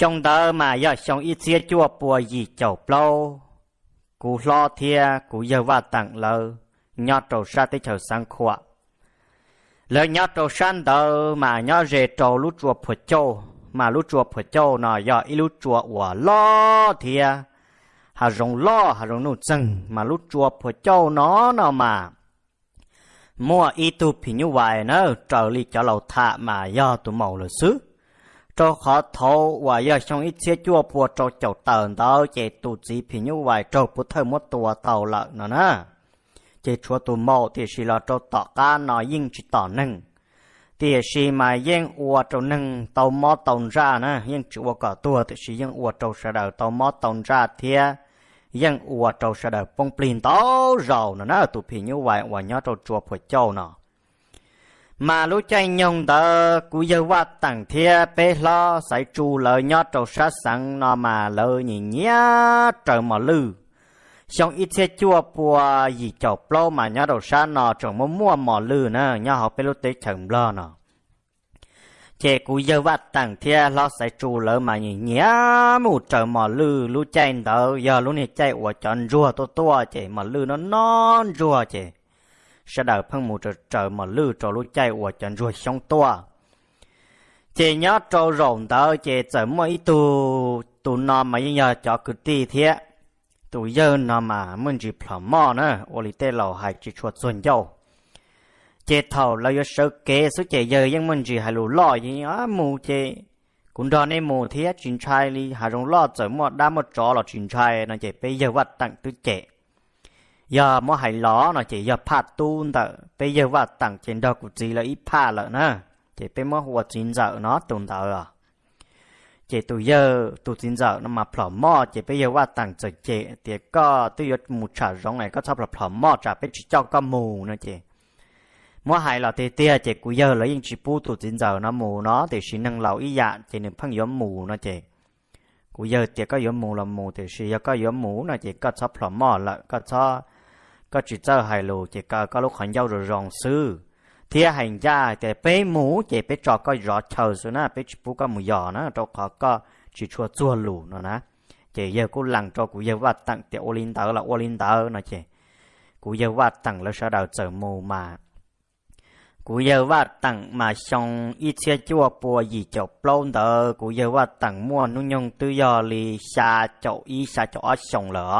xong đó mà giờ xong ít chia chua bùa gì chầu lâu cú lo thia cú giờ và tặng lờ nhọ trầu sa tới chầu sang khoa lờ nhọ trầu san đó mà nhọ rề trầu lú chùa phật châu mà lú chùa phật châu nọ giờ ít lú chùa ủa lo thia hà rồng lo hà rồng nụ chừng mà lú chùa phật châu nó nọ mà mua ít tu phi như vậy nó trở đi cho lầu thạ mà do tụ màu là xứ cho khó thấu và giờ trong ít xe chua bùa cho chậu tờn đó chỉ tụ chỉ phí như vậy cho bút thơ một tùa tàu lợn nó nè chỉ chua tù màu thì chỉ là cho tỏ cá nó yên chỉ tỏ nâng thì chỉ mà yên ua cho nâng tàu mò tàu ra nè yên chỉ ua cả tùa thì chỉ yên ua cho sợ đầu tàu mò tàu ra thì yên ua cho sợ đầu bông plin tàu rầu nó nè tụ phí như vậy và nhớ cho chua bùa châu nè mà lúc chạy nhông tờ cú giờ qua tặng thia bê lo sai chu lờ nhó trâu sát sẵn nó mà lờ nhìn nhá trời mò lư xong ít xe chua bùa gì chọc lo mà nhó đầu sát nó trồng mua mua mò lư nè nhó học bê lúc tế chẳng lo nó chế cú giờ qua tặng thia lo sai chu lỡ mà nhìn nhá mù trời mò lư lu chạy tờ giờ lúc này chạy ủa chọn rùa to to chế mò lư nó non rùa chế sẽ đợi phân mù trở trở mà lư trở lúc chạy của chân rồi sông to chị nhớ trâu rộn tớ chị trở mỗi tù tù nó mà nhờ cho cứ tì thế tù giờ nó mà mình chỉ phở mò nữa ô lý tê lầu hay chỉ chuột xuân dâu chị thầu là yếu sơ kế số chị giờ nhưng mình chỉ hay lù lo gì á mù chị cũng đó nên mù thế chính trai đi hà rồng lo trở mò đá một chó là chính trai nó chị bây giờ vật tặng tư chị giờ mua hải ló nó chỉ giờ phạt tu tờ bây giờ vào tặng trên đó của gì là ít phạt lợ nữa chỉ bây mua hoa chín giờ nó tồn tờ à chỉ tụi giờ tu chín giờ nó mà phở mò chỉ bây giờ vào tặng chỉ chị thì có tôi giờ một trả rong này có sắp là phở mò trả bây chỉ cho có mù nữa chỉ mua hải lọ thì tia chỉ cú giờ là những chỉ bu tu chín giờ nó mù nó thì xin năng lão ý dạng chỉ nên phăng giống mù nó chỉ cú giờ thì có giống mù là mù thì xin có giống mù nó chỉ có sắp phở mò là có sắp ก็จิตเจ้าหายลูเจก็ก็ลูกขันเย้าหรือรองซื้อเทียหันยาแต่เป้หมูเจเป้จอก็รอเชอสุนะเป้ชิปุก็หมูยอนะจอขอก็จิชัวจัวหลูเนาะนะเจเยกูหลังจอกูเยว่าตั้งเตโอลินเตอร์ละโอลินเตอร์นะเจกูเยว่าตั้งแล้วชาดาวเจอหมูมา กูเยว่าตั้งมาชงอีเชียจัวปัวยีเจ้าปล้นเตอร์กูเยว่าตั้งมั่วนุ่งยงตุยอลีชาเจ้าอีชาเจ้าอ๋อชงเหรอ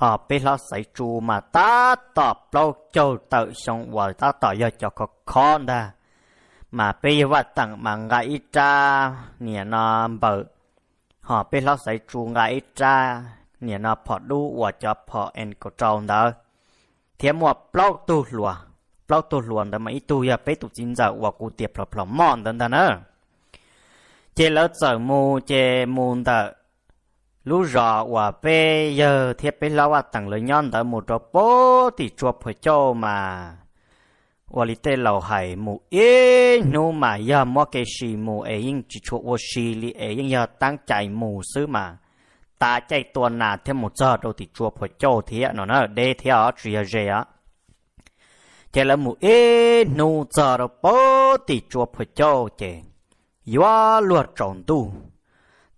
họ bị lo xảy chú mà ta tỏ lâu châu tự sống và ta tỏ giờ cho có con đà mà bây giờ tặng mà ngại cha nhà nó bự họ bị lo xảy chú ngại cha nhà nó phỏ đu và cho họ ăn cổ trâu đó thêm một lâu tu lùa lâu tu lùa đó mà ít tu giờ bây tu chính giờ và cụ tiệp lọ lọ mòn đó đó nữa chế lỡ giờ mù chế mù đó lúc rõ và bê giờ thiết bên lão tặng lời nhon tới một trò bố thì chuộc phải cho mà và lý tê lão hải mù ế nô mà giờ mua cái gì mù ấy nhưng chỉ chuộc vô gì lý ấy nhưng giờ tăng chạy mù xứ mà ta chạy tuần nà thêm một giờ đâu thì chuộc phải cho thế nó nó đê thế ở chuyện gì á chạy là mù ế nô giờ đâu bố thì chuộc phải cho chạy ยัวลวดจอนตู้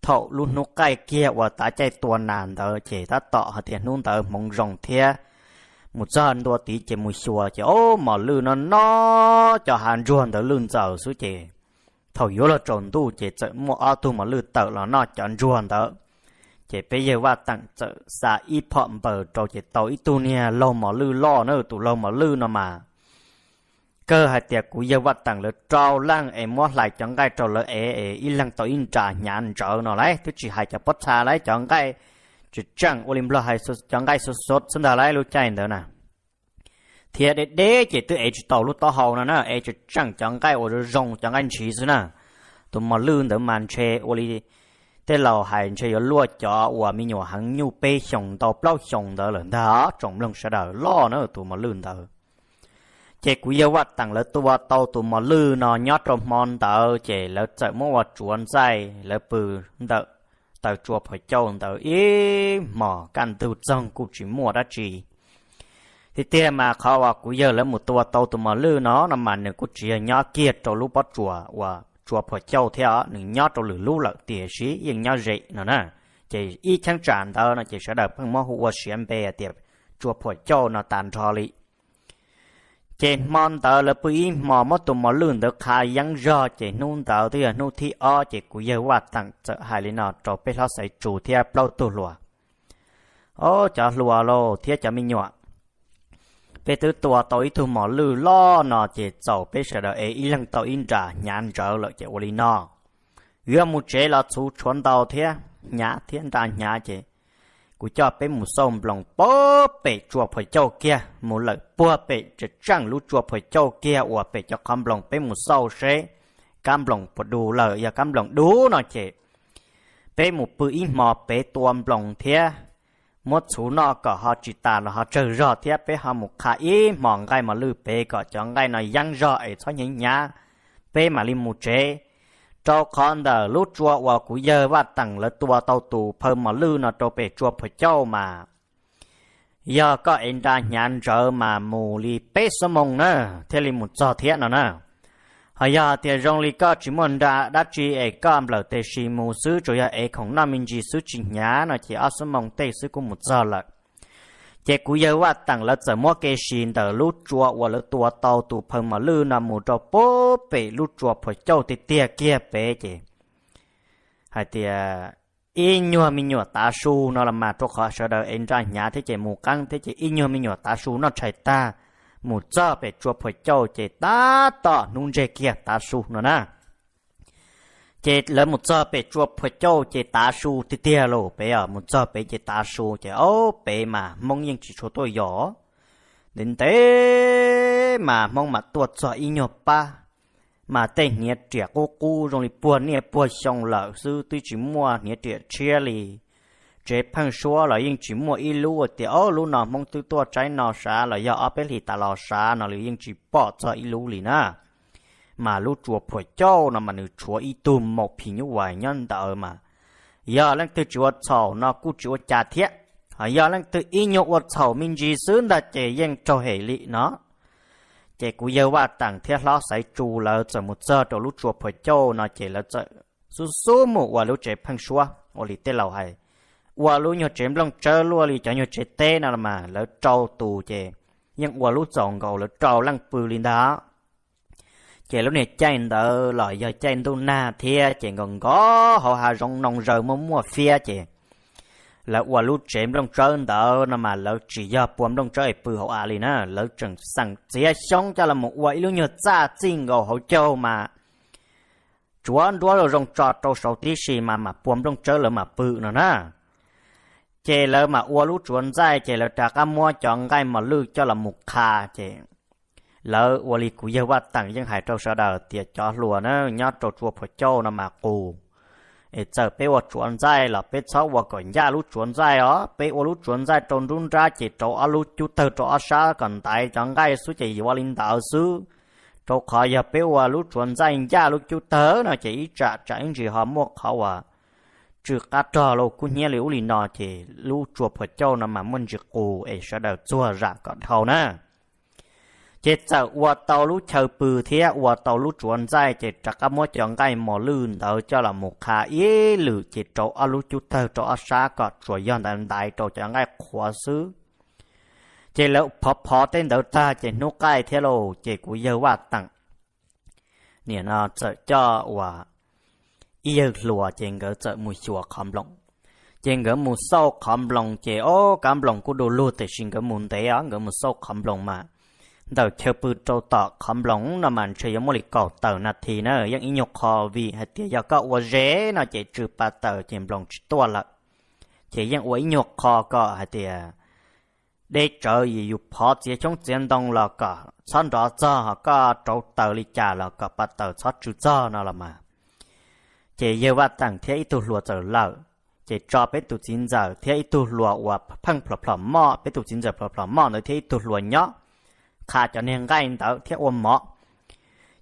thọ luôn nó cay kia và ta chạy tua nàn tờ chỉ ta tọ hạt tiền luôn tờ mong rồng thia một dân đua tí chỉ một xua chỉ ô mà lư nó nó cho hàn ruộng tờ lươn giờ số chỉ thầu yếu là trộn tu chỉ chợ mua ao tu mà lư tờ là nó chọn ruộng tờ chỉ bây giờ qua tặng chợ xa ít phẩm bờ cho chỉ tàu ít tu nè lâu mà lư lo nữa tụ lâu mà lư nó mà cơ hai tiệc của giờ vật tặng lỡ trâu lang em mua lại chẳng cái trâu lỡ ế ế y lăng tàu trả trà nhàn trở nó lấy tôi chỉ hai cho bớt xa lấy chẳng cái chỉ chẳng olim lo hai số chẳng cái số sốt xin thà lấy lúc chạy nữa nè thì để để chỉ tự ế chỉ tàu lúc tàu hầu nè nè ế chỉ chẳng chẳng cái ô rồi rong chẳng anh chỉ xí nè tôi mà lươn đỡ màn chê ô li thế lầu hai chơi yếu lúa cho ô mi nhỏ hàng nhu bê xong tàu bao xong đỡ lần đó trồng lông sẽ đỡ lo nữa tôi mà lươn đỡ จกวิวัดตั้งเล้วตัวโตตุวมลือนอยอดรมอนเตอเจแล้วจะมัวจวนใจแล้วปืนเตอเตอจวบหอยโจนเตออีหมอกันตัวจังกูจิมัวดัจีที่เตี้ยมาเขาว่ากูเยอะแล้วหมดตัวโตตุวมลือนอน้มันหนึ่งกูจีนยอดเกียรติลูกปัจจัวว่าจวบหอยโจเท่าหนึ่งยอดตัวหลูกหลักเตี้ยสียังยอดใจนั่นนะเจอีช่างจานเตอเนะเจเสด็จพังมัวหัวเสียนเบียเตี้ยจวบหอยโจน่อตันทอลี chế mòn tờ là bùi mò mò tụm mò lươn tờ khai yang rò chế nôn tờ thì à nô thi o chế cú yêu hoạt thằng chợ hai lý nọ trò bê lo sấy chủ thia bao tù lùa ô chả lùa lô thia chả mình nhọ bê tứ tùa tối thu mò lư lò nọ chế chậu bê sợ đợi ấy lăng tàu in trà nhàn rỡ lợi chế ô lý nọ gươm một chế là chú chuẩn tàu thia nhã thiên trả nhã chế กูจะเป็นมูส่งหลงป๊อเปจัวพอยเจ้าเกียมูเลยปัวเปจะจ้างรู้จัวพอยเจ้าเกียอวเปจะคำหลงเป็นมูส่งเชกำหลงพอดูเลยอย่ากำหลงดูหน่อยเจเป็นมูปือีหมอเปตัวหลงเทียมดสูนอก็ฮอจิตาลฮอเจอรอเทียเปฮอมุขาอีมองไกมาลือเปก็จังไกหน่อยยังรอไอ้ท้อยิงยาเปมาลิมูเจ cho con đờ lút chua và cú dơ và tặng lỡ tua tàu tù phơ mà lư nó cho bể chua phở châu mà giờ có anh ra nhàn rỡ mà mù li bế sơ mông nè thế li một giò thiện nó nè hay giờ thì rong li có chỉ muốn ra đã chỉ ai có âm lỡ tê si mù cho rồi ai không nam mình chỉ sứ chỉ nhá nó chỉ á sơ mông tê sứ cũng một giò lợt chế cú yêu wa tặng là giờ mua cái xin tờ lú chua và là tua tàu tụ phần mà lư nằm một trò bố bể lú chua phải châu thì tia kia bể chế hay tia in nhua mi nhua ta su nó là mà cho khó sợ đời anh ra nhà thế chế mù căng thế chế in nhua mi nhua ta su nó chạy ta mù cho bể chua phải châu chế ta tỏ nung chế kia ta su nó na chị lấy một giờ bị chua phải châu chị tá su thì tia lô bây giờ một giờ bị chị tá su chị ô bé mà mong những chị cho tôi nhỏ đến thế mà mong mà tuột cho y nhộp ba mà tên nhiệt trẻ cô cu rồi buồn nhiệt buồn xong lợ sư tôi chỉ mua nhiệt trẻ chia lì chế phăng xua là yên chỉ mua y lúa thì ô lúa nào mong tôi tua trái nào xa là do ở bên thì ta lò xa nào là yên chỉ bỏ cho y lúa lì na mà lúc chùa phải cho nó mà nữ chùa y tùm một phí như vậy nhân tờ mà giờ lên từ chùa sầu nó cú chùa trà thiết à giờ lên từ y nhộ vật sầu mình gì sướng đã chế yên cho hệ lị nó chế cú giờ và tặng thiết lo sấy chù là cho một giờ cho lúc chùa phải cho nó chế là cho số số một và lúc chế phăng xua ở lì tê lầu hay và lúc nhớ chế lòng chơi luôn li cho nhớ che tê nào mà lỡ trâu tù che, nhưng và lúc chọn gầu lỡ trâu lăng phù lên đó chị lúc này chen tờ lại giờ chen tu na thia chị còn có họ hà rong nong rờ mà mua phía chị là ua lúc chém trong chơi tờ nó mà lỡ chỉ giờ buồn trong chơi bự họ à liền nè lỡ chẳng sẵn chia xong cho là một ua lúc nhớ cha chinh gầu họ châu mà chúa đó là rong trọt trâu sầu tí xì mà mà buồn trong chơi là mà bự nữa nè chị lỡ mà ua lúc chuẩn dài chị lỡ trả cá mua chọn cái mà lư cho là một khà chị lỡ vô lý của yêu bắt tặng dân hải trâu sợ đờ tiệt cho lùa nó nhát trâu chua phải châu nó mà cù ít giờ bé vô chuẩn dai là bé sáu vô còn ra lúc chuẩn dai đó bé vô lúc chuẩn dai trôn run ra chỉ trâu ở lúc chú tơ trâu ở xa còn tại chẳng gai số chỉ vô linh đạo sư trâu khỏi giờ bé vô lúc chuẩn dai ra lúc chú tơ nó chỉ trả trả anh chỉ họ mua họ à chứ cá trò lô cũng nhớ liễu lì nọ chỉ lúc chùa phải châu nó mà muốn chỉ cù ấy sợ đờ chua ra còn thầu nè chết sợ ua tàu lũ chờ bừ thế ua tàu lũ chuẩn dài chết chắc á mua chọn gai mỏ lươn đó cho là một khá ý lử chết chỗ á lũ chú thơ chỗ á xa có chỗ yon đàn đại chỗ chọn gai khóa xứ chế lâu phó phó tên đầu ta chế nô gai thế lô chế cú yêu hoa tặng nè nó sợ cho ua yêu lùa chế ngỡ sợ mùi chùa khom lộng chế ngỡ mùi sâu khom lộng chế ô khom lộng cú đồ lùa tế sinh ngỡ mùi tế á ngỡ mùi sâu khom lộng mà đầu chơi bự trâu tọ khom lỏng nó màn chơi giống một lịch cổ tờ nà thì nó giống ý nhục họ vì hạt tiền giao cậu quá dễ nó chỉ trừ ba tờ chìm lỏng chỉ tua lợ chỉ giống ý nhục họ cọ hạt tiền để chờ gì dù phó chỉ chống chiến đông là cả sau đó cho họ có trâu tờ lịch trả là cả ba tờ xót trừ cho nó là mà chỉ yêu và tặng thế ít tu lùa trở lợ chỉ cho biết tu chín giờ thế ít tu lùa và phăng phở phở mò bé tu chín giờ phở phở mỏ nói thế ít tu lùa nhóc khá cho nên cái anh tớ thiết ôm mọ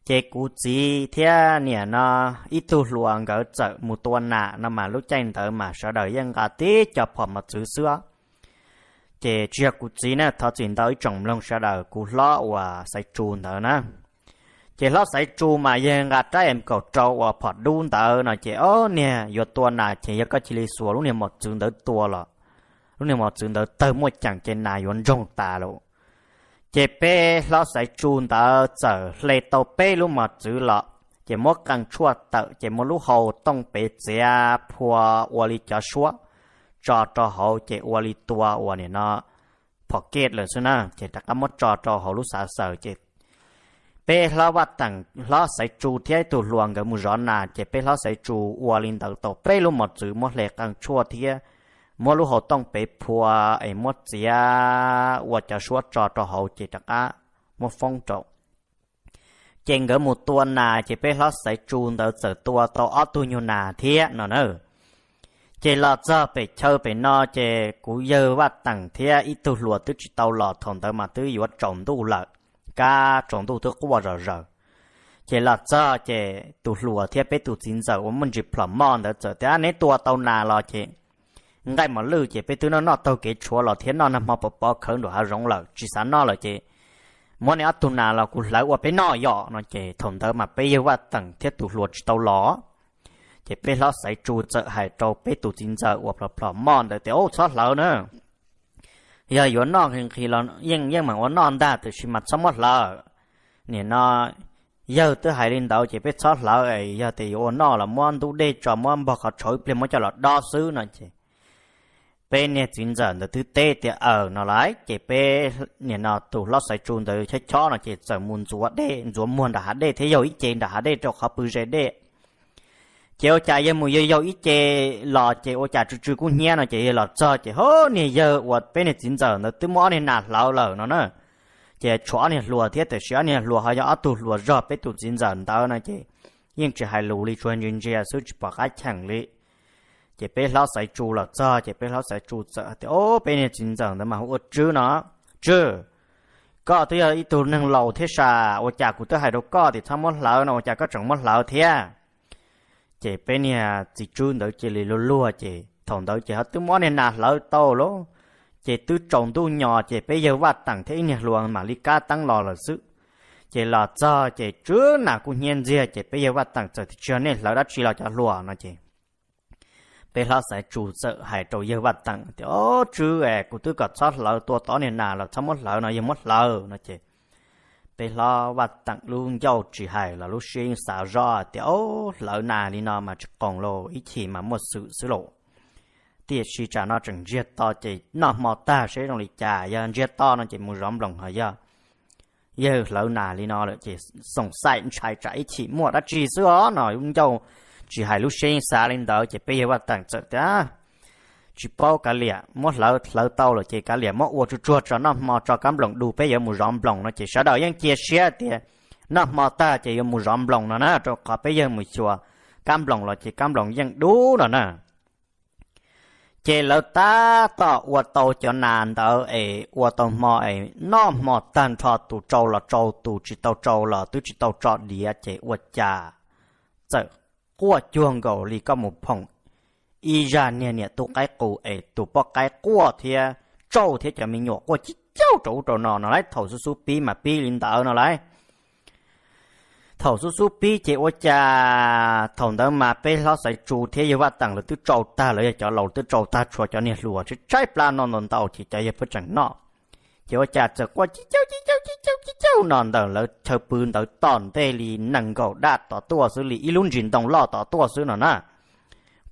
chế cú gì thế nè nó ít tu luồng gỡ chợ một tuần nà nó mà lúc chạy tới mà sợ đời yên cả tí cho phò mà chữ xưa chế chia cú gì nè thọ chuyển tới trồng lông sợ đời cú lo và say chùn tới nè chế lo say chu mà yên cả trái em cầu trâu và phò đun tới nè chế ô nè giờ tuần nà chế giờ có chỉ lý xua lúc nè một chữ tới tua lọ lúc nè một chữ tới tới một chẳng trên nà yon rong ta luôn จเป้ลาใส่จูนเตอร์เจอเลยตเป้ลูมาจื้อละจะมอกังชั่วเตอร์จะมอลูกโหต้องเปเจียพัววลีจะชั่วจอจอเขาจะวลีตัววันนี้นะพอเกตเลยสินะจะตะกมจอจอเขาลูกสาเสอจะเป้เลาว่ดตังเลาใส่จูเที่ยตุลวงกับมุรอนาจะเป้ลอใส่จูวลินเตอรเตเป้ลูมาจื้อมอเลกังชั่วเที่ยมอลูเขาต้องไปพัวไอ้มดเสียว่าจะชวดจอดต่อเขาเจตกะมดฟองจบเจงเกัหมูตัวนาจะไปลอกใส่จูนเดอเสือตัวต่ออตุยูนาเทียนอนเออเจลอเจไปเชไปนอเจกูเยอว่าตั้งเทียอีตุหลัวตุจิตเาหลอดถองเตอมาตุอยู่ว่าจงดูละกาจงดูตุกว่าเรเจลาจเจตุหลัวเทียไปตุจินเจอว่ามันจิพลอมมอนเดอเจแต่อันนี้ตัวเตานาลอเจ ngay mà lưu chỉ bị tụi nó nó tàu kế chúa là thế nó nằm mà bỏ bỏ khẩn đồ hà rong là chỉ sáng nó là chị mỗi ngày tụi nào là cũng lấy qua bên nó nhỏ nó chị thùng thơ mà bây giờ qua tầng thiết tụ luật tàu ló chỉ bên ló xảy trụ chợ hải trâu, bên tụ chính chợ hoặc là bỏ mòn để tiểu xót lỡ nữa giờ yếu nọ hình khi là yên yên mà nó non ra từ khi mặt xong mất lỡ nên nó giờ tôi hãy linh đạo chỉ biết xót lỡ ấy giờ thì nó là muốn đủ để cho muốn bỏ khỏi chối bên mới cho là đo xứ nó chị bé nè chuyện giờ nó thứ tê thì ở nó lái chỉ bé nè nó tụ lót sai chun tới chơi cho nó chỉ sợ muốn rúa đê rúa muốn đã đê thế rồi ít chê đã đê cho khó bự rê đê chế ô chả yên mù yêu yêu ít chê lò chế ô chả chú chú cũng nhẹ nó chế lò cho chế hô nè giờ vật bé nè chuyện giờ nó thứ mỏ nè nạt lâu lâu nó nữa chế chó nè lùa thiết thì xé nè lùa hay cho tụ lùa rọp bé tụ chuyện giờ tao nó chế nhưng chỉ hai lù li chuyên dân chế số chỉ bỏ cái chẳng lý chỉ biết lão sai chú là cha chỉ biết lão sai chú cha thì ô bên này chính rằng đó mà không chứ nó chứ có tôi ít tuổi nâng lầu thế sa ô cha của tôi hay đâu có thì tham món lợ nó cha có trồng món lợ thế chỉ bên này chỉ chú đỡ chỉ lì lúa lúa chỉ thằng đỡ chỉ hết tôi món này là lợ to lố chỉ tôi trồng tu nhỏ chỉ bây giờ vặt tặng thế này luôn mà lì ca tăng lò là sự chỉ là cho chỉ trước nào cũng nhân dìa chỉ bây giờ vặt tặng rồi thì chưa nên lỡ đã chỉ là cho lúa nó chỉ bây giờ sẽ chủ sợ hải trâu yêu vật tặng thì ô chứ ẻ của tôi có chót lỡ tua tó này nào là sao mất lỡ nó yêu mất lỡ nó chứ bây giờ vật tặng luôn giàu chỉ hải là lúc xin xả ra thì ô lỡ nà đi nó mà chỉ còn lô ý chỉ mà một sự xử lộ thì chỉ trả nó chẳng giết to chỉ nó mò ta sẽ đồng lịch trả giờ giết to nó chỉ muốn rõm lòng hỏi giờ giờ lỡ nào đi nó là chỉ sống sai trái trái chỉ mua đã chỉ xưa nó cũng giàu chỉ hai lúc xin xa lên đó chỉ bây giờ bắt tặng sợ đó chỉ bao cả lìa một lỡ lỡ tàu rồi chỉ cả lìa một uo chuột chuột cho nó mò cho cắm lòng đủ bây giờ mù rõm lòng nó chỉ sợ đó những kia sẻ thì nó mò ta chỉ mù rõm lòng nó nè cho cả bây giờ mù chùa cắm lòng rồi chỉ cắm lòng những đủ nó nè chỉ lỡ ta tọ uo tàu cho nàn tàu ấy uo tàu mò ấy nó mò tan thọ tụ trâu là trâu tụ chỉ tàu trâu là tụ chỉ tàu trọ địa chỉ uo cha sợ của chuồng gầu lì có một phòng y ra nè nè tụ cái cụ ấy tụ bọ cái của thì trâu thì cho mình nhổ của chỉ cháu trâu trâu nó nó lại thầu su su pi mà pi linh tạo nó lại thầu su su pi chỉ ô cha thầu đó mà pi lo sai chủ thế như vậy tặng là tứ trâu ta lấy cho lầu tứ trâu ta cho cho nè lùa chứ trái plan nó nó tàu thì cho ye phải chẳng nó cho cha sợ qua chi cháu chi cháu chi cháu chi cháu nòn đờ lỡ chờ bươn đờ tòn tê lì nằng gầu đa tỏ tua xử lì ilun rình đồng lo tỏ tua xử nọ na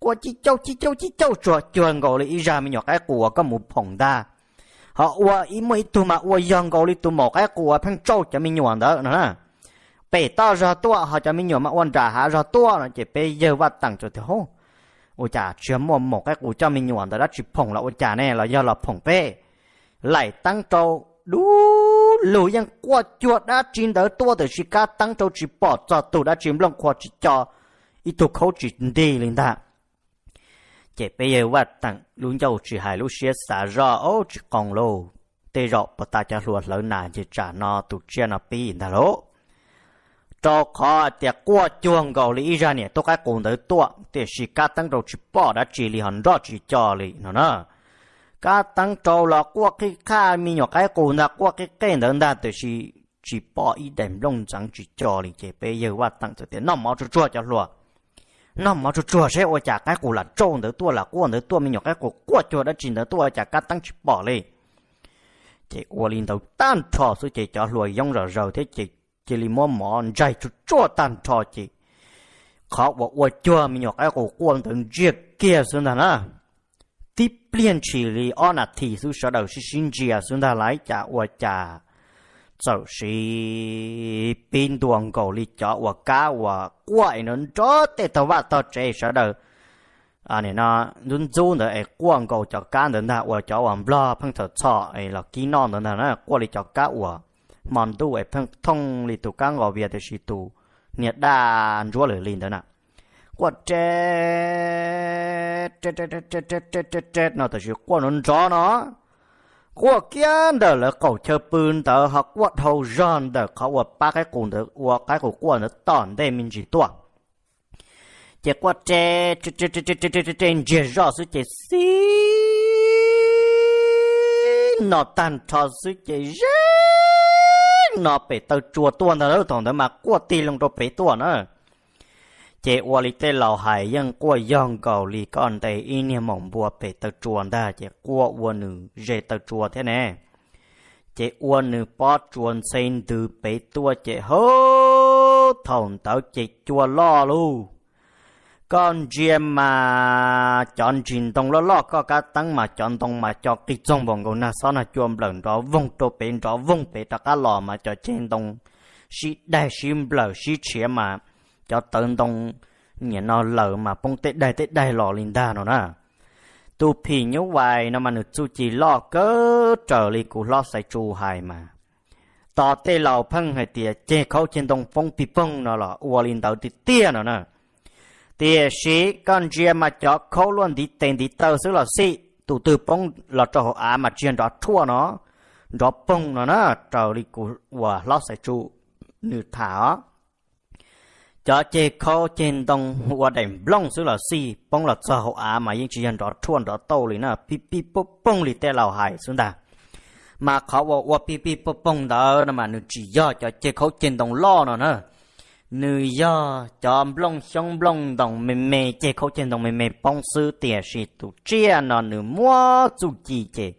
qua chi cháu chi cháu chi cháu chùa chùa gầu li ra mình nhỏ cái của có một phòng đa họ qua ý mấy tu mà qua yong gầu li tu một cái của phăng trâu cho mình nhỏ đó nọ na bể to ra tua họ cho mình nhỏ mà quan trả hạ ra tua nó chỉ bể giờ vặt tặng cho thì hô ôi cha chứa mồm một cái của cho mình nhỏ đó đã chỉ phòng là ôi cha nè là do là phòng bể lại ตั้งโจดู đủ l ยังก g qua chuột đã chín đỡ tua từ chỉ cá tăng t r â จ c ตัวได้จ tù đã chín จ ò n g qua chỉ cho ít เ h u น c khâu c h เย i l ว่าตั้งลุงเจ้าจีหายลูกเสียสาจอโอ้จีกองโลเตรอปตาจะรลวดหล้วนานจะจานอตุเชียนอปีนะโลจอคอเตียกัวจวงเกาหลีจะเนี่ยตัวกายกงเดือตัวเตียสิกาตั้งโจาจีปอด้จีลีหันรอจีจอเลยนะเนาะ cá tăng trâu là qua cái cá mi nhỏ cái cổ là qua cái cái đó là từ chỉ chỉ bỏ ý định lông trắng chỉ cho đi chế bây giờ qua tăng từ tiền nó máu cho cho cho lùa nó máu cho chua sẽ ở nhà cái cổ là trâu nữa tua là qua nữa tua mi nhỏ cái cổ qua cho đã chỉ nữa tua nhà cá tăng chỉ bỏ lên chế qua lên đầu tăng trò số chế cho lùa giống rồi rồi thế chế chế li mò mò dạy cho chua tan trò chế khó bỏ qua chua cái cổ qua từ giết kia xuống thằng 变起哩，我那提出小道是新知啊，送他来家我家，就是边端狗哩家我家我怪能找得到我到这小道。à nè nó luôn zoom được ai quan cầu cho cá nữa nè và cho ông lo phăng thật cho ai là kỹ năng nữa nè nó qua đi cho cá và mòn tu ai phăng thông đi tụ cá ngò việt thì tụ nhiệt đa ăn rúa lửa lìn đó nè qua chết chết chết chết chết chết chết chết nó tới qua nó chó nó Quá kia đờ là cầu chơi bùn đờ hoặc quá thầu run đó, họ qua ba cái cùng đờ qua cái của quá nó tòn đây mình chỉ tuột chỉ qua chết chết chết chết chết chết chết chết chỉ rõ sự chỉ xí nó tan cho sự chỉ rất nó bị tao chua tuôn đờ nó thằng đó mà qua tì lông đó bị tuôn nữa chế ô lì tê lào hải yên qua yong cầu lì con tê y nè mỏng bùa bể tờ chuồn đa chế qua ô nữ dê tờ chùa thế nè chế ô nữ bó chuồn xin từ bể tua chế hô thông tàu chế chùa lo lu con chim mà chọn chuyện tông lo lo có cá tăng mà chọn tông mà cho cái trong vòng cầu na sau na chuông lần đó vong tô bên đó vong bể tờ cá lò mà cho trên tông sĩ đại sim lờ sĩ chia mà cho tơn tông nhẹ nó lỡ mà bông tết đầy tết đầy lọ linh đa nó nè tu phi nhớ hoài nó mà nửa chu chỉ lo cớ trở lì cụ lo sai chu hài mà tỏ tê lò phân hay tìa chê khâu trên đồng phong pi phong nó lọ ua linh đạo tì tia nó nè tìa sĩ con chia mà cho khâu luôn đi tên đi tàu xứ là sĩ tụ từ phong lọ cho họ á mà chuyên đó thua nó đó phong nó nè trở lì cụ ua lo sai chu nửa thả cho chê khó trên đông hoa đệm long xứ là si bông là cho hậu á mà yên chỉ hiện đó chuồn đó tàu lì na pi pi bông bông lì tè lào hải xuống ta mà khó vô hoa pi pi bông bông đó mà nữ chỉ do cho chê khó trên đông lo nó nè nữ do cho long xong long đồng mê mê chê khó trên đồng mê mê bông sư tiền sĩ tụ chia nó nữ mua dù chi chê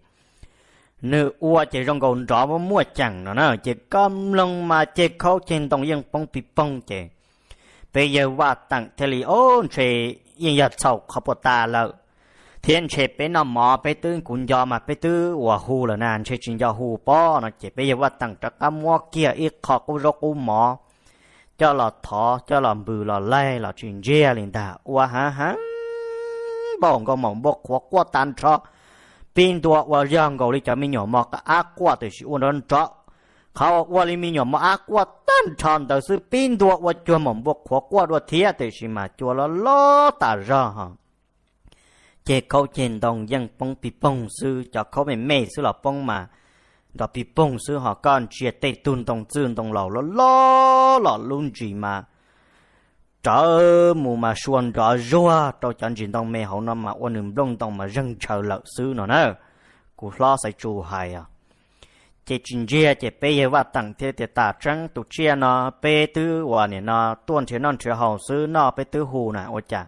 nữ ua chê rong gòn rõ mua chẳng nó nè chê cam long mà chê khó trên đồng yên bông pi bông chê ปเยาว่าตั้งเทลิโอนเชยังยัดเสาขบตาเลยเทียนเชไปนอมหมอไปตื้นกุญยอมาไปตื้อวัวหูเหล่านั้นเชจริงยาหูป้อนเจไปเยาว่าตั้งจะกำมัวเกียอีกขอกุรกุหมอเจ้าหลอดทอเจ้าหลอดบือหลอดไล่หลอดจริงเจียลินดาว่าฮะฮะบองก็มองบกขวกว่าตันเถอปีนตัวว่าย่างก็ลิจะไม่หยอมอกอากว่าตัวชิวนันเถอ khâu nhỏ mà 考我里面有么啊？我单场都是病多，我专门不考过多天的是嘛？做了老大热哈。这考见动人崩比崩输，叫考没没输了崩嘛？đó bị bông sư họ con chia tay tuôn tông dương tông lầu lo lo lo luôn gì mà trở mù mà xuân rõ rùa tôi chẳng chỉ tông mê hậu năm mà ôn đường đông tông mà răng chờ lợn sư nó nè cụ lo sẽ chủ hài à chế chính chia chế bây giờ và tặng thì thì ta trăng tụ chia nó bê tư hòa này nó tuôn thì non chế hậu sư nó bê tư hù nè ô chà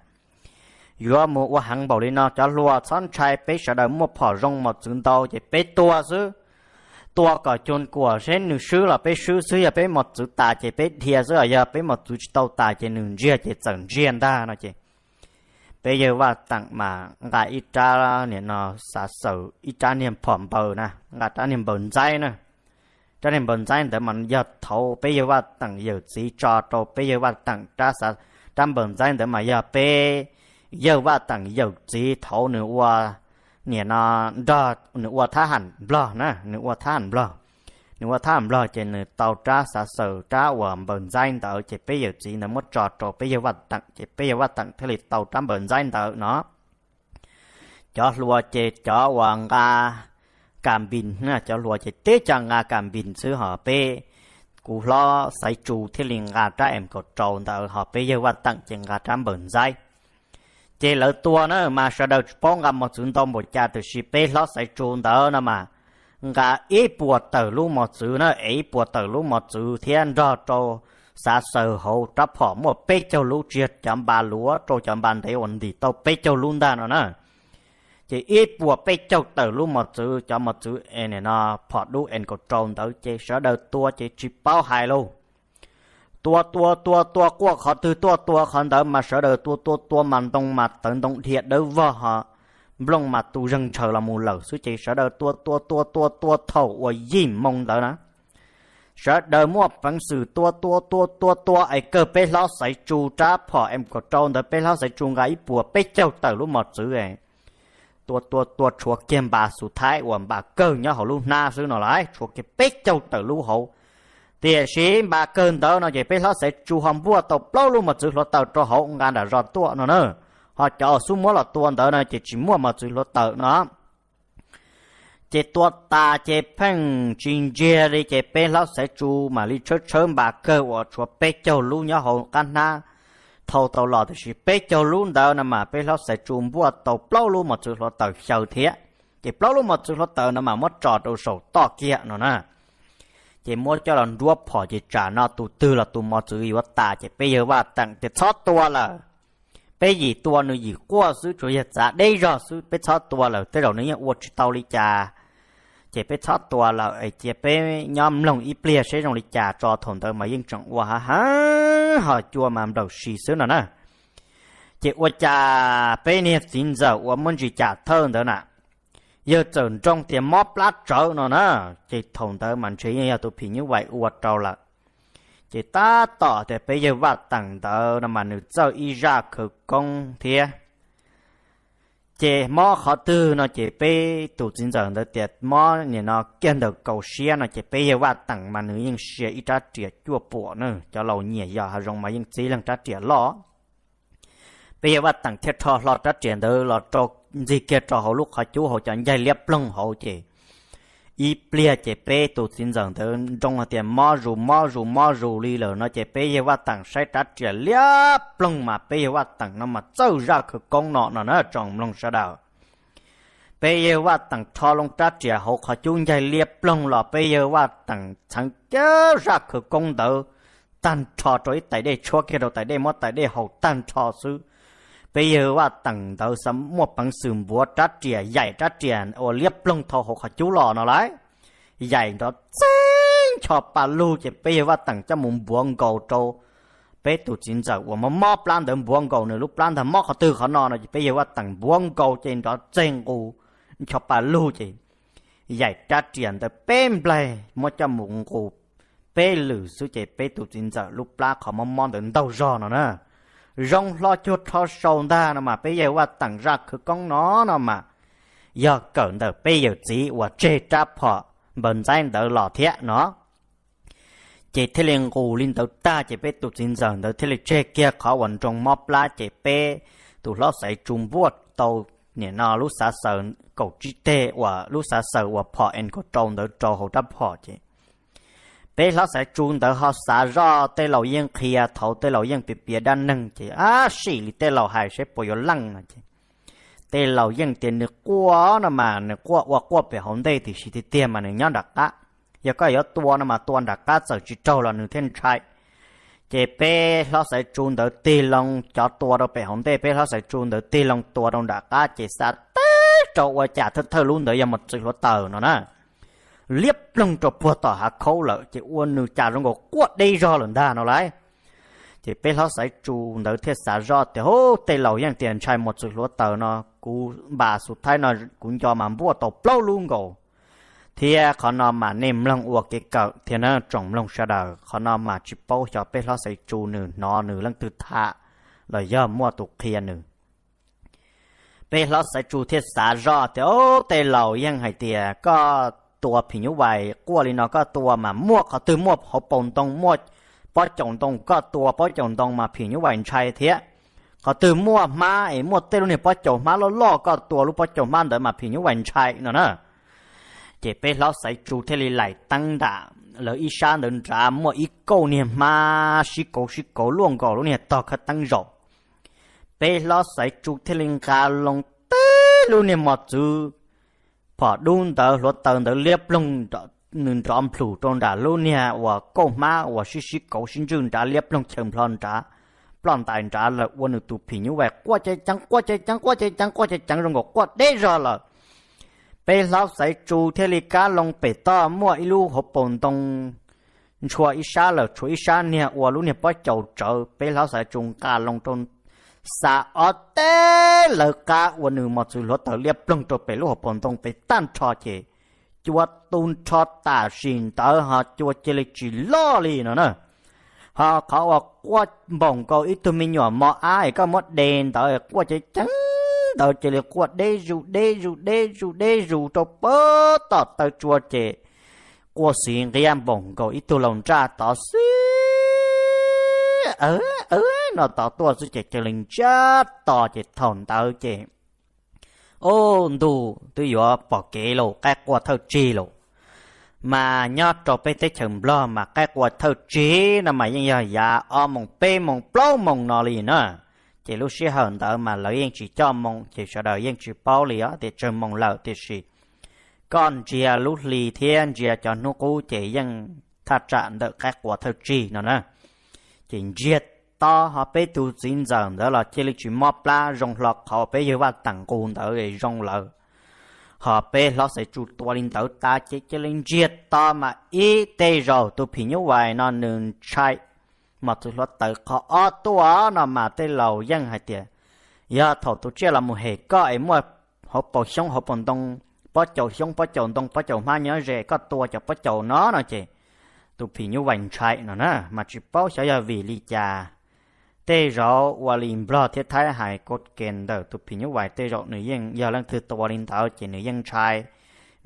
vừa mua qua hàng bảo lý nó cho lúa sẵn chai bê sợ đầu mua phỏ rong mà chúng tàu chế bê tua sư tua cả chôn của sẽ nữ sư là bê sư sư là bê một chữ tả chế bê thìa sư là bê một chữ tàu tả chế nữ chia chế chẳng chia ta nó chế bây giờ và tặng mà ngài ít cha niệm nó xả sử ít cha niệm phẩm bờ nè ngài cha niệm bẩn dây nè cha niệm bẩn dây để mình giật thâu bây giờ và tặng giờ chỉ cho trâu bây giờ và tặng cha xả cha bẩn dây để mà giờ bê giờ và tặng giờ chỉ thâu nữa qua niệm nó đó nữa qua thá hẳn bờ nè nữa qua thá hẳn bờ นึกว่าถ้ามรอเจนเตาจ้าสาเสือจ้าว่าเบิ่นใจเตาเจ็บไปเยอะจีนะมดจอดจอไปเยอะวัดตังเจ็บไปเยอะวัดตังทะเลเตาจ้าเบิ่นใจเตาเนาะจอรัวเจจอวางกาการบินนะจอรัวเจเตจังกาการบินซื้อหอเปกูรอใส่จูที่ลิงกาจ้าเอ็มกดโจนเตาหอเปเยอะวัดตังเจงกาจ้าเบิ่นใจเจลตัวเนอะมาสะดวกป้องกันมาสุนตอมบทจาตุชิเปล้อใส่จูนเตานะมา ngã ý bùa tử lũ một chữ nó ý bùa tử lũ một chữ thiên rõ cho xa sờ hậu trắp họ một bê châu lũ triệt chấm bà lúa trô chấm bàn thấy ổn thì tao bê châu lũ đàn nó nè chỉ ít bùa bê châu tử lũ một chữ cho một chữ em này nó phọ đu em có tròn tới chỉ sở đầu tua chỉ chỉ bao hài luôn tua tua tua tua qua họ từ tua tua khó đỡ mà sở đầu tua tua tua màn tông mặt tận tông thiệt đỡ vợ họ blong mà tu rừng chờ là mù lờ, suy chỉ sợ đờ tua tua tua tua tua thầu của dìm mong lỡ nó sợ đờ mua phẳng sự tua tua tua tua tua ấy cơ bê lão sải chu trá phò em có trâu đờ bê lão sải chu gái bùa bê châu tờ lúc mọt sự ấy tua tua tua chùa kiêm bà sụ thái của bà cơ nhớ họ luôn na sư nó lại chùa kiêm bê châu tờ lúc hậu thì xí bà cơn đó nó chỉ bê lão sải chu hầm bùa tộc lâu luôn mọt sự lo tờ cho hậu ngàn đã rọt tua nó nữa họ cho xuống mua là tuần đó này chỉ chỉ mua mà chỉ lo tờ nó chỉ tuần ta chỉ phăng chuyên gia đi chỉ bên lão sẽ chu mà đi chơi chơi bà cơ và chúa bé châu luôn nhớ hồn căn na thâu tàu lò thì chỉ bé châu luôn đó nè mà bé lão sẽ chu mua tàu plau luôn mà chỉ lo tờ sầu thiệt chỉ plau luôn mà chỉ lo tờ nè mà mất trò đồ sầu to kia nó nè chỉ mua cho là đua phò chỉ trả nó tụ tư là tụ mò chữ gì ta chỉ bây giờ và tặng chỉ thoát tua là bây giờ tua nữa gì qua xứ chủ nhật giả đây rồi xứ bây cho tua là tới rồi nữa nhá uất tàu đi cha chỉ bây cho tua là ấy chỉ bây nhóm lòng ít bia sẽ lòng đi cha cho thùng tới mà yên trọng qua ha họ chua mà đầu xì sướng nữa nè chỉ uất cha bây nè xin giờ uất muốn gì cha thơn đó nè giờ trần trong tiền móp lát trở nữa nè chỉ thùng tới mình chỉ nhà tụi phi như vậy uất trâu là chỉ ta tỏ để bây giờ vào tặng tớ là mà nữ cho y ra khử công thiệt chỉ mò khó tư nó chỉ bê tụ chính giờ đó tiệt mò nhỉ nó kiên được cầu xe nó chỉ bây giờ vào tặng mà nữ yên xe ít ra trẻ chua bỏ nữa cho lâu nhỉ giờ hà rong mà yên chỉ lần ra trẻ lo bây giờ vào tặng thiết thọ lo ra trẻ đó lo cho gì kia cho họ lúc họ chú họ chẳng dây liệp lông họ chỉ 一别这别都经常的，中了点毛肉毛肉毛肉里了，那这别也话等晒着这俩崩嘛，别也话等那么走绕去公那那那种弄啥的。bây giờ ว่าตั้งทอลงจัดเจียหกขอจุนใจเลียบลงหล่อ bây giờ ว่าตั้งทั้งเจ้ารักคือกงเดอตั้งทอจอยแต่ได้ชัวเกดแต่ได้มอแต่ได้หกตั้งทอซื้อ bây giờ và tầng tàu sắm một bằng sườn búa trát trẻ dạy trát trẻ ô liếp lông thọ hộ khó chú lò nó lấy dạy đó chính cho bà lưu chỉ bây giờ và tầng cho mùng buông cầu trâu bây tụ chính giờ của mà mò plan đến buông cầu nữa lúc plan thằng mò khó tư khó nọ nó bây giờ và tầng buông cầu trên đó trên u cho bà lưu chỉ dạy trát trẻ tới bêm play một cho mùng cụ bê lử sư chế bê tụ chính giờ lúc plan khó mò mò đến đầu rồi nó nữa rong lo cho thọ sầu ta nó mà bây giờ qua tặng ra cứ con nó nó mà giờ cẩn đỡ bây giờ chỉ qua chê tráp họ bần danh đỡ lò thiệt nó chỉ thế liền gù lên đầu ta chỉ biết tụt xin dần đầu thế liền chê kia khó vận trong móc lá chỉ bê tụt lo sẽ trùng vuốt tàu nè nó lúc xa sợ cầu chi tê và lúc xa sợ và họ anh có trông đỡ trâu hồ đắp họ chỉ bé lão sẽ chun đỡ họ xả ra tới lão yên kia thấu tới lão yên bị bịa đan nâng chứ à xì lì tới lão hài sẽ bồi lăng mà chứ tới lão yên tiền nước quá nó mà nước quá quá quá bị hỏng đây thì xì thì tiền mà nó nhau đặc cá giờ có yếu tua nó mà tua đặc cá sợ chỉ trâu là nửa thiên trai chế bé lão sẽ chun đỡ tì lòng cho tua đâu bị hỏng đây bé lão sẽ chun đỡ tì lòng tua đâu đặc cá chế sát tớ trâu qua chả thơ thơ luôn đỡ giờ một sự lỗ tờ nó nè liếp lông cho bùa tỏ hạ khấu lợ chỉ uôn nữ trà rung ngộ quát đây rõ lần đà nó lại chỉ bé nó sải chủ nợ thiết xả rõ thì hô tê lầu yên tiền trai một sự lúa tờ nó cú bà sụt thay nó cũng cho mà bùa tỏ plâu luôn ngộ thì khó nó mà nêm lông uộc cái cờ thì nó trồng lông xa đờ khó nó mà chỉ bố cho bé nó sải chủ nử nó nử lăng từ thạ lời giờ mua tụ kia nữ bé nó sải chủ thiết xả rõ thì ô tê lầu yên hải tiền có ตัวผิวไหวกัวลีนอก็ตัวมามั่วเขาตือมั่วเขาปนตรงมั่วป้อจงตรงก็ตัวป้อจงตรงมาผิวไหวชายเทียเขาตือมั่วมาไอ้มั่วเตลุเนี่ยป้อจงมาแล้วล่อก็ตัวลูกป้อจงมันเดินมาผิวไหวชายเนาะเนาะเจเป้เราใส่จูเทลีไหลตั้งด่าแล้วอีชาเดินจามมั่วอีโก้เนี่ยมาชิโกชิโกล่วงก่อลูเนี่ยต่อเขาตั้งจบเป้เราใส่จูเทลิงกาลงเตลุเนี่ยมดจู bỏ đun tờ luật tờ tờ liếp lông nên trộm phủ trộn đã luôn nha và cô má và xí xí cậu sinh trường đã liếp lông chèm lon trả lon tài trả là quân tụ phì như vậy qua chơi chẳng qua chơi chẳng qua chơi chẳng qua chơi chẳng rồi ngọc qua đế rồi là bây lão sai chú thế li cá bể to mua ilu hộp bồn tông chua ít xa là chua ít xa nha và luôn nha bắt chầu chợ bây lão sai chung cá lông trộn sa ở tế lờ cả quân nữ một sự lỗ tờ liệp lông trộn bể lỗ hộp bồn tông bể tan trò chê chúa tôn cho ta xin tớ ha chúa chê lịch chỉ lo lì nữa nè ha khó ở qua bồng câu ít tu mi nhỏ mọ ai có một đèn tớ qua chê trắng tớ chê lịch qua đê rụ đê rụ đê rụ đê rụ trộn bớ tớ tớ chúa chê qua xin riêng bồng câu ít tu lòng ra tớ xin ở ở nó tỏ tua su chạy chạy linh chát tỏ chạy thòn tao chạy ô đủ tôi yo bỏ kế lộ cái quả thơ chi lộ mà nhớ trò bê tê chừng lo mà cái quả thơ chi nó mà yên giờ ya dạ, o mong bê mong plo mong nó liền nữa chỉ lúc xưa hơn đó mà lợi yên chỉ cho mong chỉ sợ đời yên chỉ bao lì á thì chừng mong lợi thì gì còn chỉ lúc lì thiên chỉ cho nó cú chỉ yên thật trạng được các quả thơ chi nó nữa, nữa chính diệt to họ bé tu chính dần đó là chỉ là chuyện mập la rong lọt họ bé yêu vào tặng cồn tử để rong lợ họ bé lo sẽ chủ tua linh tử ta chỉ chỉ linh diệt to mà ý tê rồi tu phi nhớ vậy nó nương chạy mà tu lo tự họ ở tua nó mà tê lầu dân hay tiệt giờ thầu tu chỉ là một hệ có ấy mua họ bỏ sống họ còn đông bỏ chậu sống bỏ chậu đông bỏ chậu mai nhớ rẻ có tua cho bỏ chậu nó nó chị ุพินยวันชายนะนะมาจิปเป้าชายาวีลีจาเตยรอวาลินบลอเทท้ายหายกดเกณฑ์เดอตุพินยวันเตยรอหนึ่งยังยาลังคือตัวลินเตาเจนหุยังชาย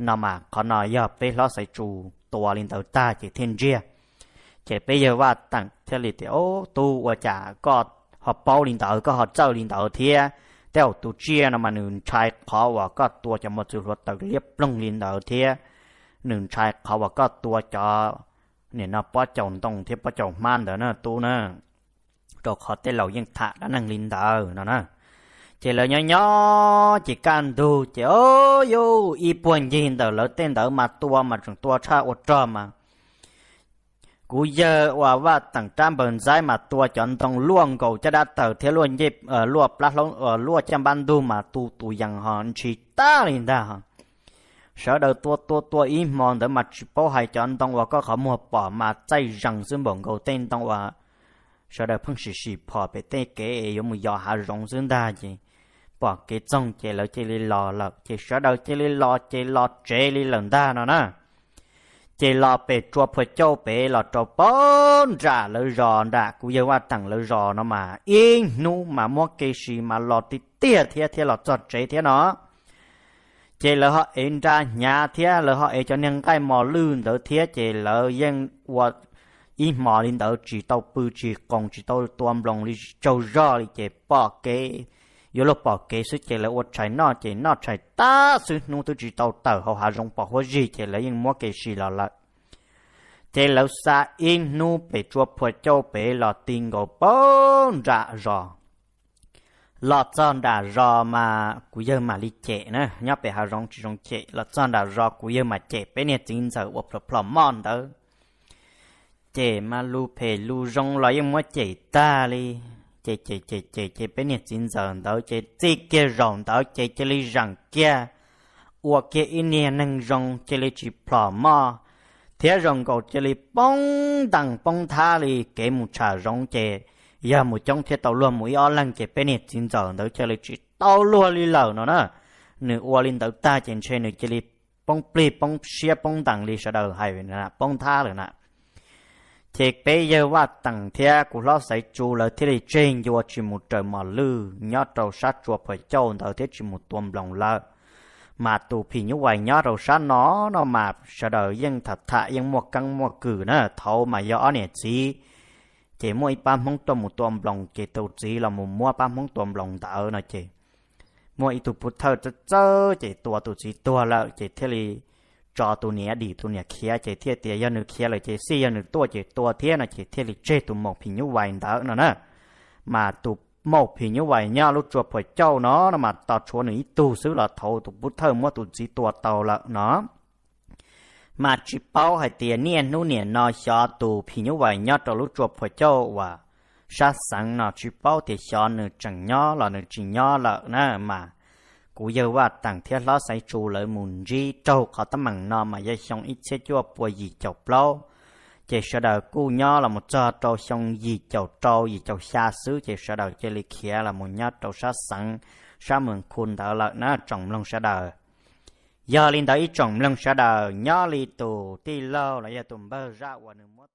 นามาขอนายอบเปล้อใส่จูตัวลินเตาตาเจเทนเจียเจไปเยว่าตั้งเทลิเตโอตูวาจาก็หอบเป้าลินเตาก็หอบเจ้าลินเตาเทียเจ้าตัวเชียนมาหนึ่งชายเขาว่าก็ตัวจะมาสืบัถตะเรียบลงลินเดอร์เทียหนึ่งชายเขาว่าก็ตัวจะเนี่ยนอป้อจงตรงเทป้อจงมานเด้อนะตูนะตกขอเตเหล่ายังถะด้านนังลินเด้อนะนะเจเหล่าย่อๆจิกันดูเจโอ้ยูอีปวนยินเด้อแล้วเต้นเด้อมาตัวมาถึงตัวชาอดจอมากูเยอะว่าว่าตั้งจามเบิ่นใจมาตัวจนต้องล่วงกูจะได้เต่าเทล่วนยิบเอ่อลวบปลาลงเอ่อลวดจำบันดูมาตูตูยังหอนชีต้าลินดาฮะ sở đầu tua tua tua ý mòn để mặt bố hai cho anh tông và có khẩu mua bỏ mà chạy rằng xuống bổng cầu tên tông và sở đầu phân sự sĩ bỏ bề tên kế ấy giống một giò hạ rộng xuống đa gì bỏ cái trong chế lỡ chế li lò lợ chế sở đầu chế li lò chế lò chế li lần đa nó nè chế lò bề chua phải châu bề lò cho bốn ra lỡ rò đã cũng yêu qua tặng lỡ rò nó mà yên nu mà mua cái gì mà lò thì tiệt thế thế lò cho chế thế nó chế lỡ họ in ra nhà thế lỡ họ ấy cho nên cái mò lươn đỡ thế chế lỡ dân và in mò lên đỡ chỉ tàu bự chỉ còn chỉ tàu tuam lòng đi châu rò đi chế bỏ kế, yo lo bỏ kế, sự chế lỡ vật chạy nọ chế nọ chạy ta sự nung tu chỉ tàu tờ hậu hà rong bỏ hoa gì chế lỡ yên mua cái gì là lại chế lỡ xa in nu bể chua phơi châu bể lọ tình gò bông ra rò lọt son đã rò mà cú giờ mà li chệ nè nhóc bé hà rong chỉ rong chệ lọt son đã rò cú giờ mà chệ bé nè chính giờ ốp lọp lọp mòn đó chệ mà lu phê lu rong lo em mua chệ ta li chệ chệ chệ chệ chệ bé nè chính giờ đó chệ chế kia rong đó chệ chế li rằng kia ua kia in nè nâng rong chế li chỉ lọp mò thế rong cầu chế li bông đằng bông tha li kế mù trà rong chệ giờ dạ, một trong thiết tàu luôn mỗi o lăng chế bên này chính giờ tới chơi lịch tàu luôn đi lầu nó nè nửa ua linh tới ta trên chơi nửa chơi lịch bông pli bông xia bông tặng li sợ đầu hay vậy nè bông tha rồi nè thì bây giờ và tặng thea của lo sấy chu là thiết này trên dù chỉ một trời mà lư nhớ đầu sát chuột phải châu tới thiết chỉ một tuần lòng lợ mà tù phì như vậy nhớ đầu sát nó nó mà sợ đời dân thật thà dân một căng một cử nữa thâu mà gió nè gì chế mỗi ba mong tôm một tôm lòng chế tổ chỉ là một mua ba mong tôm lòng đã ở nơi chế mỗi tụ bút thơ cho chớ chế tua tụ chỉ tua là chế thế li cho tụ nhẹ đi tụ nhẹ kia chế thế tiề giờ nữa kia là chế xì giờ nữa tua chế tua thế là chế thế li chế tụ một phi như vậy đã nữa nè mà tụ một phi như vậy nha lúc chùa phải châu nó mà tao chúa nữa tu xứ là thầu tụ bút thơ mua tụ chỉ tua tàu là nó mà chỉ bao hai tiền niên nu niên nó cho tù phi như vậy nhớ cho lúc chuột phải cho và sa sáng nó chỉ bao thì cho nửa chẳng nhớ là nửa chỉ nhớ là nè mà cú giờ ว่าต่างเทียล้อใส่จูเลยมุนจีเจ้าเขาตั้งมังนอมาจะชงอิเชจัวปวยยีเจ้าเปล่าเจสดากูย่อละมุจอเจ้าชงยีเจ้าเจ้ายีเจ้าชาซื้อเจสดาเจลิเคียละมุนย่อเจ้าชาสังชาเมืองคุณเถอะละนะจงลงสดา giờ lên tới trong lăng xa đờ nhớ li tu ti lâu là giờ tùm bơ ra quả nửa